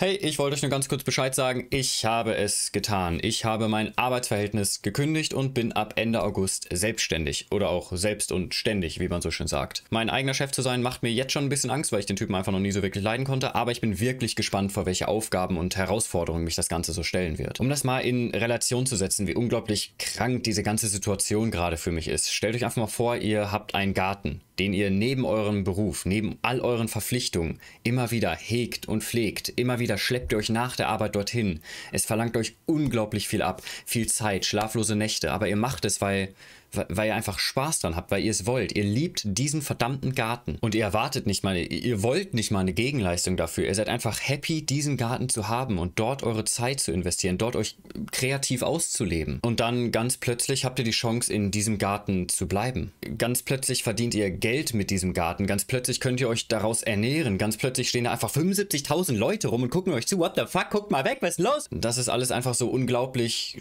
Hey, ich wollte euch nur ganz kurz Bescheid sagen, ich habe es getan. Ich habe mein Arbeitsverhältnis gekündigt und bin ab Ende August selbstständig oder auch selbst und ständig, wie man so schön sagt. Mein eigener Chef zu sein macht mir jetzt schon ein bisschen Angst, weil ich den Typen einfach noch nie so wirklich leiden konnte, aber ich bin wirklich gespannt, vor welche Aufgaben und Herausforderungen mich das Ganze so stellen wird. Um das mal in Relation zu setzen, wie unglaublich krank diese ganze Situation gerade für mich ist. Stellt euch einfach mal vor, ihr habt einen Garten, den ihr neben eurem Beruf, neben all euren Verpflichtungen immer wieder hegt und pflegt, immer wieder das schleppt ihr euch nach der Arbeit dorthin. Es verlangt euch unglaublich viel ab, viel Zeit, schlaflose Nächte, aber ihr macht es, weil weil ihr einfach Spaß dran habt, weil ihr es wollt. Ihr liebt diesen verdammten Garten und ihr erwartet nicht mal, ihr wollt nicht mal eine Gegenleistung dafür. Ihr seid einfach happy, diesen Garten zu haben und dort eure Zeit zu investieren, dort euch kreativ auszuleben. Und dann ganz plötzlich habt ihr die Chance, in diesem Garten zu bleiben. Ganz plötzlich verdient ihr Geld mit diesem Garten. Ganz plötzlich könnt ihr euch daraus ernähren. Ganz plötzlich stehen da einfach 75.000 Leute rum und gucken euch zu. What the fuck? Guckt mal weg, was ist los? Das ist alles einfach so unglaublich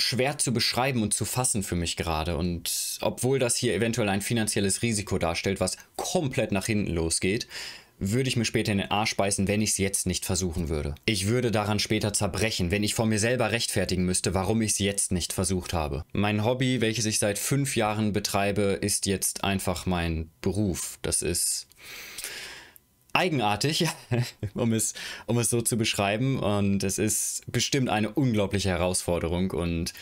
schwer zu beschreiben und zu fassen für mich gerade. Und obwohl das hier eventuell ein finanzielles Risiko darstellt, was komplett nach hinten losgeht, würde ich mir später in den Arsch beißen, wenn ich es jetzt nicht versuchen würde. Ich würde daran später zerbrechen, wenn ich vor mir selber rechtfertigen müsste, warum ich es jetzt nicht versucht habe. Mein Hobby, welches ich seit fünf Jahren betreibe, ist jetzt einfach mein Beruf. Das ist eigenartig, um, es, um es so zu beschreiben. Und es ist bestimmt eine unglaubliche Herausforderung. Und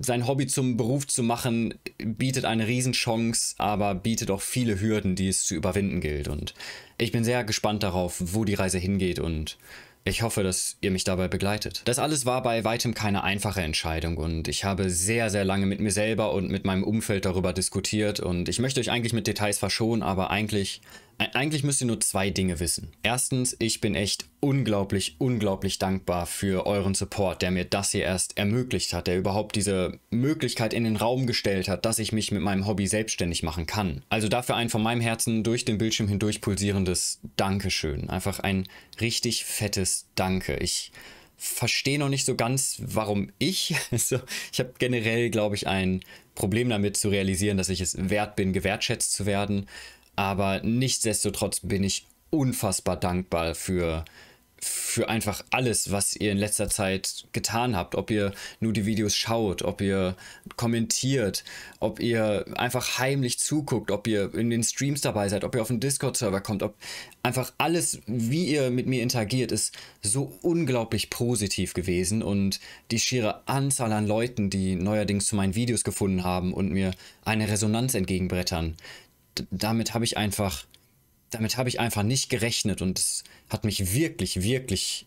sein Hobby zum Beruf zu machen, bietet eine Riesenchance, aber bietet auch viele Hürden, die es zu überwinden gilt. Und ich bin sehr gespannt darauf, wo die Reise hingeht und ich hoffe, dass ihr mich dabei begleitet. Das alles war bei weitem keine einfache Entscheidung und ich habe sehr, sehr lange mit mir selber und mit meinem Umfeld darüber diskutiert und ich möchte euch eigentlich mit Details verschonen, aber eigentlich eigentlich müsst ihr nur zwei Dinge wissen. Erstens, ich bin echt unglaublich, unglaublich dankbar für euren Support, der mir das hier erst ermöglicht hat, der überhaupt diese Möglichkeit in den Raum gestellt hat, dass ich mich mit meinem Hobby selbstständig machen kann. Also dafür ein von meinem Herzen durch den Bildschirm hindurch pulsierendes Dankeschön. Einfach ein richtig fettes Danke. Ich verstehe noch nicht so ganz, warum ich. Also ich habe generell, glaube ich, ein Problem damit zu realisieren, dass ich es wert bin, gewertschätzt zu werden. Aber nichtsdestotrotz bin ich unfassbar dankbar für für einfach alles, was ihr in letzter Zeit getan habt. Ob ihr nur die Videos schaut, ob ihr kommentiert, ob ihr einfach heimlich zuguckt, ob ihr in den Streams dabei seid, ob ihr auf den Discord-Server kommt, ob einfach alles, wie ihr mit mir interagiert, ist so unglaublich positiv gewesen und die schiere Anzahl an Leuten, die neuerdings zu meinen Videos gefunden haben und mir eine Resonanz entgegenbrettern, damit habe ich einfach, damit habe ich einfach nicht gerechnet und es hat mich wirklich, wirklich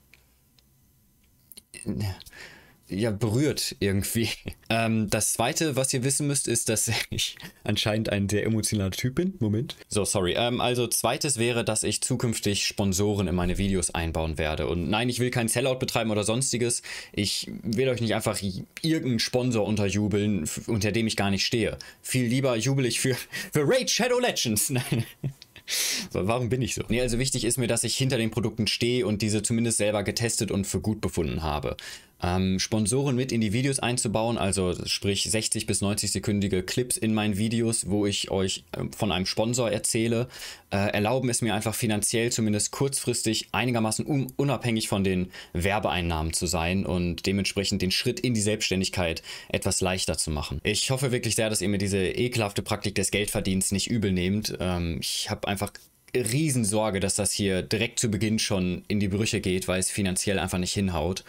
ja, berührt irgendwie. Ähm, das zweite, was ihr wissen müsst, ist, dass ich anscheinend ein sehr emotionaler Typ bin. Moment. So, sorry. Ähm, also, zweites wäre, dass ich zukünftig Sponsoren in meine Videos einbauen werde. Und nein, ich will kein Sellout betreiben oder sonstiges. Ich will euch nicht einfach irgendeinen Sponsor unterjubeln, unter dem ich gar nicht stehe. Viel lieber jubel ich für, für Raid Shadow Legends. Nein. Warum bin ich so? Nee, also wichtig ist mir, dass ich hinter den Produkten stehe und diese zumindest selber getestet und für gut befunden habe ähm, Sponsoren mit in die Videos einzubauen, also sprich 60 bis 90 sekündige Clips in meinen Videos, wo ich euch ähm, von einem Sponsor erzähle, äh, erlauben es mir einfach finanziell zumindest kurzfristig einigermaßen un unabhängig von den Werbeeinnahmen zu sein und dementsprechend den Schritt in die Selbstständigkeit etwas leichter zu machen. Ich hoffe wirklich sehr, dass ihr mir diese ekelhafte Praktik des Geldverdienens nicht übel nehmt. Ähm, ich habe einfach Riesensorge, dass das hier direkt zu Beginn schon in die Brüche geht, weil es finanziell einfach nicht hinhaut.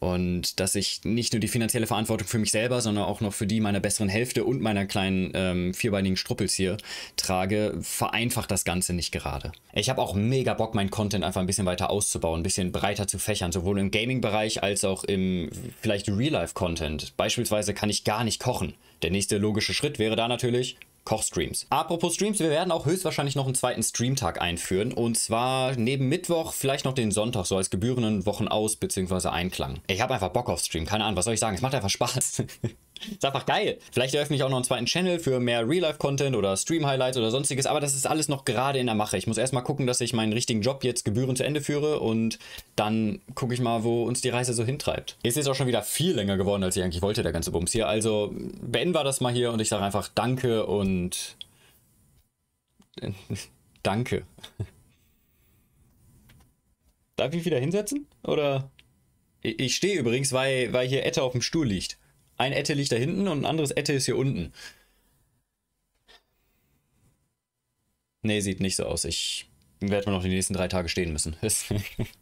Und dass ich nicht nur die finanzielle Verantwortung für mich selber, sondern auch noch für die meiner besseren Hälfte und meiner kleinen ähm, vierbeinigen Struppels hier trage, vereinfacht das Ganze nicht gerade. Ich habe auch mega Bock, meinen Content einfach ein bisschen weiter auszubauen, ein bisschen breiter zu fächern, sowohl im Gaming-Bereich als auch im vielleicht Real-Life-Content. Beispielsweise kann ich gar nicht kochen. Der nächste logische Schritt wäre da natürlich, Kochstreams. Apropos Streams, wir werden auch höchstwahrscheinlich noch einen zweiten Streamtag einführen. Und zwar neben Mittwoch vielleicht noch den Sonntag, so als gebührenden Wochen aus bzw. Einklang. Ich habe einfach Bock auf Stream, keine Ahnung, was soll ich sagen? Es macht einfach Spaß. ist einfach geil. Vielleicht eröffne ich auch noch einen zweiten Channel für mehr Real-Life-Content oder Stream-Highlights oder sonstiges, aber das ist alles noch gerade in der Mache. Ich muss erstmal gucken, dass ich meinen richtigen Job jetzt gebührend zu Ende führe und dann gucke ich mal, wo uns die Reise so hintreibt. Ist jetzt auch schon wieder viel länger geworden, als ich eigentlich wollte, der ganze Bums hier. Also beenden wir das mal hier und ich sage einfach Danke und... Danke. Darf ich wieder hinsetzen? Oder... Ich stehe übrigens, weil, weil hier Etta auf dem Stuhl liegt. Ein Ette liegt da hinten und ein anderes Ette ist hier unten. Nee, sieht nicht so aus. Ich werde mir noch die nächsten drei Tage stehen müssen.